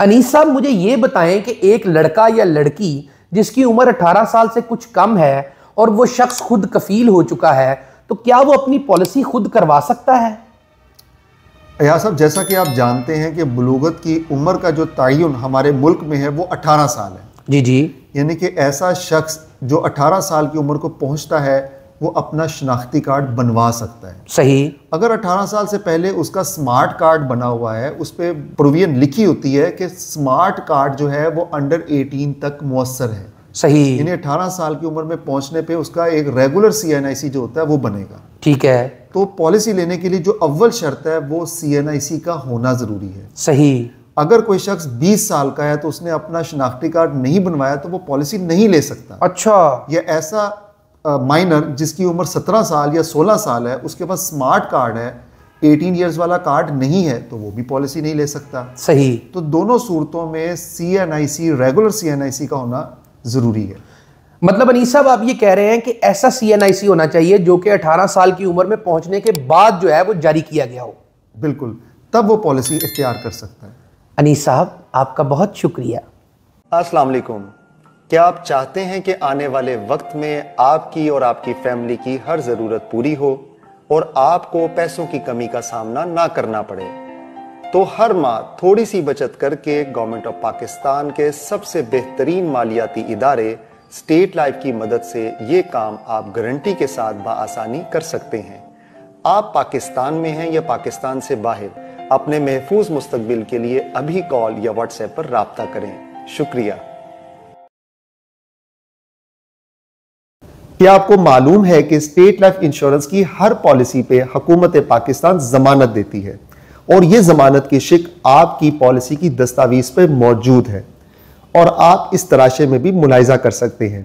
अनीस साहब मुझे ये बताएं कि एक लड़का या लड़की जिसकी उम्र 18 साल से कुछ कम है और वो शख्स खुद कफील हो चुका है तो क्या वो अपनी पॉलिसी खुद करवा सकता है अया साहब जैसा कि आप जानते हैं कि बलूगत की उम्र का जो तयन हमारे मुल्क में है वो 18 साल है जी जी यानी कि ऐसा शख्स जो 18 साल की उम्र को पहुंचता है वो अपना शनाख्ती कार्ड बनवा सकता है सही अगर 18 साल से पहले उसका स्मार्ट कार्ड बना हुआ है उस पर प्रोविजन लिखी होती है कि स्मार्ट कार्ड जो है वो अंडर 18 तक मुसर है सही यानी 18 साल की उम्र में पहुंचने पे उसका एक रेगुलर सी जो होता है वो बनेगा ठीक है तो पॉलिसी लेने के लिए जो अव्वल शर्त है वो सी का होना ज़रूरी है सही अगर कोई शख्स 20 साल का है तो उसने अपना शनाख्ती कार्ड नहीं बनवाया तो वो पॉलिसी नहीं ले सकता अच्छा ये ऐसा माइनर जिसकी उम्र 17 साल या 16 साल है उसके पास स्मार्ट कार्ड है 18 इयर्स वाला कार्ड नहीं है तो वो भी पॉलिसी नहीं ले सकता सही तो दोनों सूरतों में C N I C regular C N I C का होना ज़रूरी है मतलब अनीस साहब आप ये कह रहे हैं कि ऐसा सी एन आई सी होना चाहिए जो कि 18 साल की उम्र में पहुंचने के बाद जो है वो जारी किया गया हो बिल्कुल तब वो पॉलिसी इख्तियार कर सकता है अनीस साहब आपका बहुत शुक्रिया अस्सलाम क्या आप चाहते हैं कि आने वाले वक्त में आपकी और आपकी फैमिली की हर ज़रूरत पूरी हो और आपको पैसों की कमी का सामना ना करना पड़े तो हर माह थोड़ी सी बचत करके गवर्नमेंट ऑफ पाकिस्तान के सबसे बेहतरीन मालियाती इदारे स्टेट लाइफ की मदद से ये काम आप गारंटी के साथ बसानी कर सकते हैं आप पाकिस्तान में हैं या पाकिस्तान से बाहर अपने महफूज मुस्तबिल के लिए अभी कॉल या व्हाट्सएप पर रबता करें शुक्रिया क्या आपको मालूम है कि स्टेट लाइफ इंश्योरेंस की हर पॉलिसी पे हकूमत पाकिस्तान जमानत देती है और ये जमानत की शिक आपकी पॉलिसी की दस्तावेज पे मौजूद है और आप इस तराशे में भी मुलायजा कर सकते हैं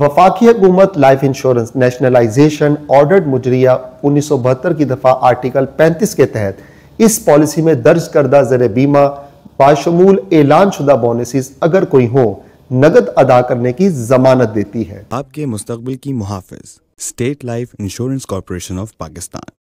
वफाकी हकूमत लाइफ इंश्योरेंस नेशनलाइजेशन ऑर्डर्ड मुजरिया उन्नीस सौ बहत्तर की दफ़ा आर्टिकल पैंतीस के तहत इस पॉलिसी में दर्ज करदा जर बीमा बाशमूल ऐलान शुदा बोनसिस अगर कोई हों नगद अदा करने की जमानत देती है आपके मुस्तबिल की मुहाफिज state life insurance corporation of Pakistan